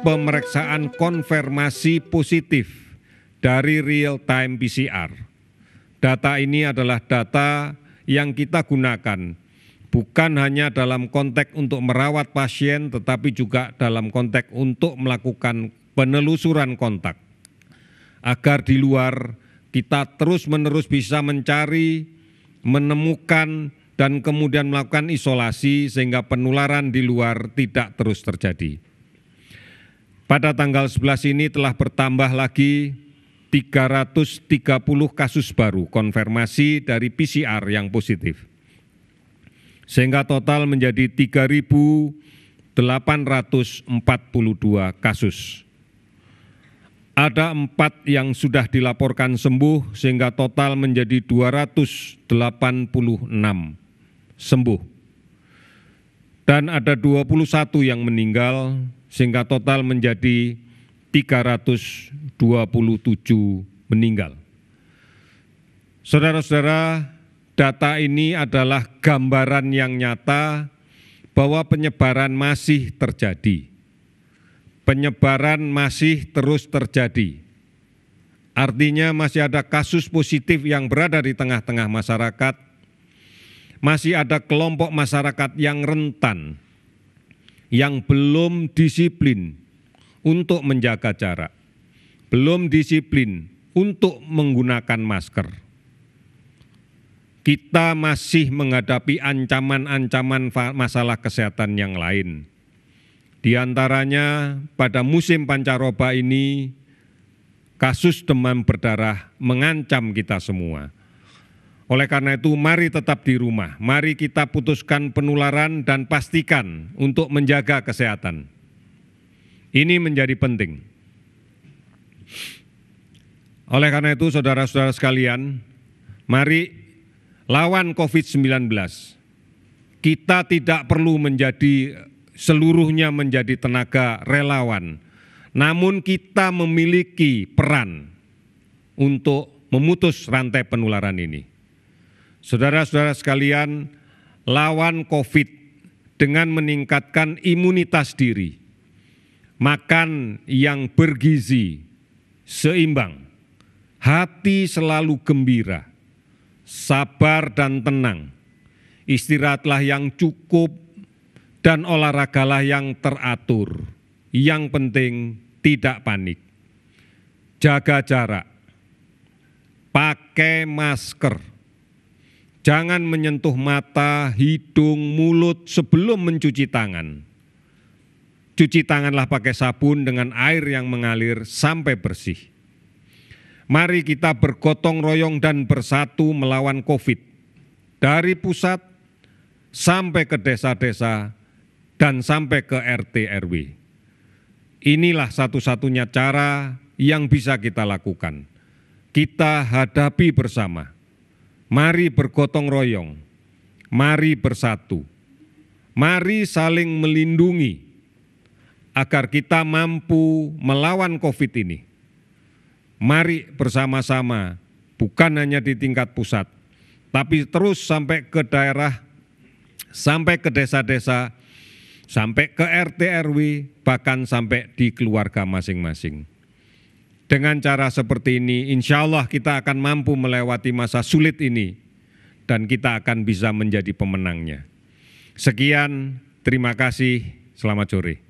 pemeriksaan konfirmasi positif dari real-time PCR. Data ini adalah data yang kita gunakan bukan hanya dalam konteks untuk merawat pasien, tetapi juga dalam konteks untuk melakukan penelusuran kontak, agar di luar kita terus-menerus bisa mencari, menemukan, dan kemudian melakukan isolasi sehingga penularan di luar tidak terus terjadi pada tanggal 11 ini telah bertambah lagi 330 kasus baru konfirmasi dari pcr yang positif sehingga total menjadi 3.842 kasus. Ada empat yang sudah dilaporkan sembuh sehingga total menjadi 286 sembuh. Dan ada 21 yang meninggal sehingga total menjadi 327 meninggal. Saudara-saudara, data ini adalah gambaran yang nyata bahwa penyebaran masih terjadi. Penyebaran masih terus terjadi. Artinya masih ada kasus positif yang berada di tengah-tengah masyarakat, masih ada kelompok masyarakat yang rentan yang belum disiplin untuk menjaga jarak, belum disiplin untuk menggunakan masker. Kita masih menghadapi ancaman-ancaman masalah kesehatan yang lain. Di antaranya pada musim pancaroba ini kasus demam berdarah mengancam kita semua oleh karena itu, mari tetap di rumah. Mari kita putuskan penularan dan pastikan untuk menjaga kesehatan. Ini menjadi penting. Oleh karena itu, saudara-saudara sekalian, mari lawan COVID-19. Kita tidak perlu menjadi seluruhnya menjadi tenaga relawan, namun kita memiliki peran untuk memutus rantai penularan ini. Saudara-saudara sekalian, lawan COVID dengan meningkatkan imunitas diri, makan yang bergizi, seimbang, hati selalu gembira, sabar dan tenang, istirahatlah yang cukup, dan olahragalah yang teratur. Yang penting tidak panik. Jaga jarak. Pakai masker Jangan menyentuh mata, hidung, mulut sebelum mencuci tangan. Cuci tanganlah pakai sabun dengan air yang mengalir sampai bersih. Mari kita bergotong royong dan bersatu melawan COVID. Dari pusat sampai ke desa-desa dan sampai ke RT RW. Inilah satu-satunya cara yang bisa kita lakukan. Kita hadapi bersama Mari bergotong royong, mari bersatu, mari saling melindungi agar kita mampu melawan COVID ini. Mari bersama-sama, bukan hanya di tingkat pusat, tapi terus sampai ke daerah, sampai ke desa-desa, sampai ke RT RW, bahkan sampai di keluarga masing-masing. Dengan cara seperti ini, insya Allah kita akan mampu melewati masa sulit ini dan kita akan bisa menjadi pemenangnya. Sekian, terima kasih, selamat sore.